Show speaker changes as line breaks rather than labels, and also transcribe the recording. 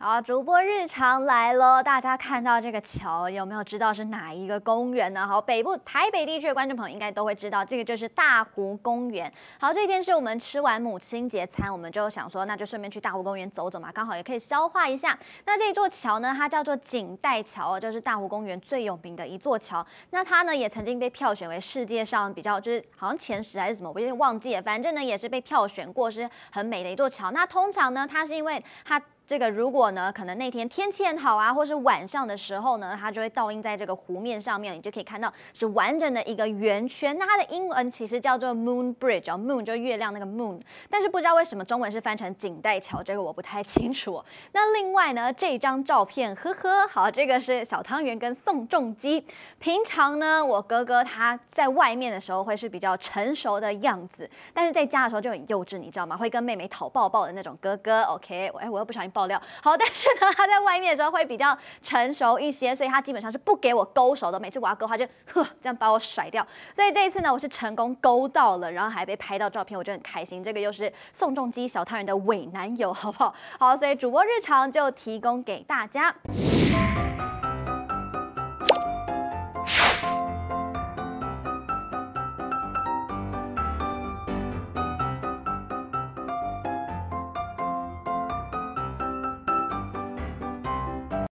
好，主播日常来喽！大家看到这个桥有没有知道是哪一个公园呢？好，北部台北地区的观众朋友应该都会知道，这个就是大湖公园。好，这一天是我们吃完母亲节餐，我们就想说那就顺便去大湖公园走走嘛，刚好也可以消化一下。那这座桥呢，它叫做景带桥哦，就是大湖公园最有名的一座桥。那它呢，也曾经被票选为世界上比较就是好像前十还是怎么，我有点忘记了，反正呢也是被票选过是很美的一座桥。那通常呢，它是因为它。这个如果呢，可能那天天气很好啊，或是晚上的时候呢，它就会倒映在这个湖面上面，你就可以看到是完整的一个圆圈。它的英文其实叫做 Moon Bridge，然 Moon 就月亮那个 Moon，但是不知道为什么中文是翻成景带桥，这个我不太清楚。那另外呢，这张照片，呵呵，好，这个是小汤圆跟宋仲基。平常呢，我哥哥他在外面的时候会是比较成熟的样子，但是在家的时候就很幼稚，你知道吗？会跟妹妹讨抱抱的那种哥哥。OK，哎，我又不小心。爆料好，但是呢，他在外面的时候会比较成熟一些，所以他基本上是不给我勾手的。每次我要勾的话，就呵这样把我甩掉。所以这一次呢，我是成功勾到了，然后还被拍到照片，我就很开心。这个又是宋仲基小汤圆的伪男友，好不好？好，所以主播日常就提供给大家。